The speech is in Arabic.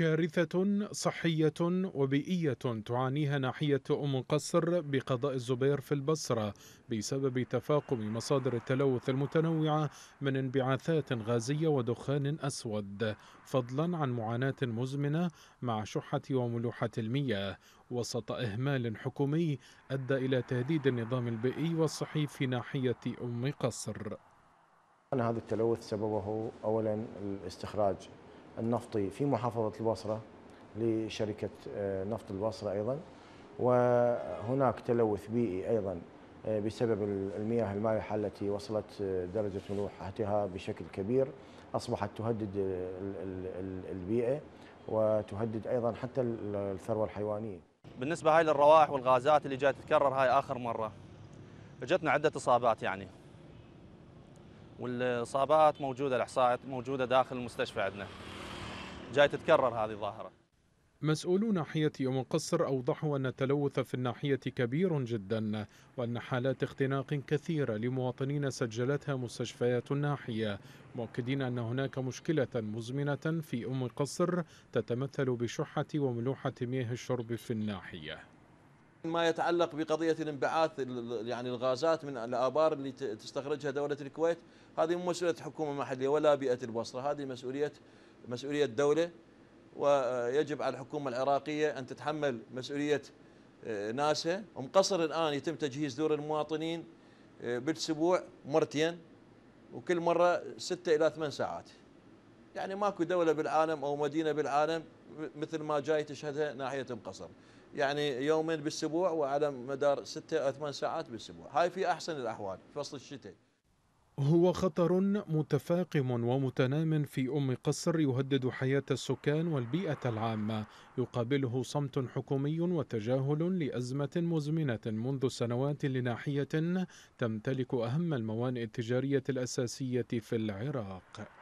كارثة صحية وبيئية تعانيها ناحية أم قصر بقضاء الزبير في البصرة بسبب تفاقم مصادر التلوث المتنوعة من انبعاثات غازية ودخان أسود فضلا عن معاناة مزمنة مع شحة وملوحة المياه وسط إهمال حكومي أدى إلى تهديد النظام البيئي والصحي في ناحية أم قصر أن هذا التلوث سببه أولا الاستخراج النفطي في محافظة البصرة لشركة آه، نفط البصرة أيضا وهناك تلوث بيئي أيضا آه، بسبب المياه المالحة التي وصلت آه، درجة ملوحتها بشكل كبير أصبحت تهدد البيئة وتهدد أيضا حتى الثروة الحيوانية بالنسبة هاي للروائح والغازات اللي جاي تتكرر هاي آخر مرة اجتنا عدة إصابات يعني والإصابات موجودة الإحصاءات موجودة داخل المستشفى عندنا جاي تتكرر هذه الظاهرة مسؤولو ناحية أم القصر أوضحوا أن التلوث في الناحية كبير جدا وأن حالات اختناق كثيرة لمواطنين سجلتها مستشفيات الناحية مؤكدين أن هناك مشكلة مزمنة في أم القصر تتمثل بشحة وملوحة مياه الشرب في الناحية ما يتعلق بقضيه الانبعاث يعني الغازات من الابار اللي تستخرجها دوله الكويت هذه مو مسؤوليه حكومه محليه ولا بيئه البصره هذه مسؤوليه مسؤوليه دوله ويجب على الحكومه العراقيه ان تتحمل مسؤوليه آه، ناسها ومقصر الان يتم تجهيز دور المواطنين آه، بالاسبوع مرتين وكل مره 6 الى 8 ساعات يعني ماكو دولة بالعالم أو مدينة بالعالم مثل ما جاي تشهدها ناحية القصر يعني يومين بالاسبوع وعلى مدار ستة أو ثمان ساعات بالاسبوع هاي في أحسن الأحوال في فصل الشتاء هو خطر متفاقم ومتنام في أم قصر يهدد حياة السكان والبيئة العامة يقابله صمت حكومي وتجاهل لأزمة مزمنة منذ سنوات لناحية تمتلك أهم الموانئ التجارية الأساسية في العراق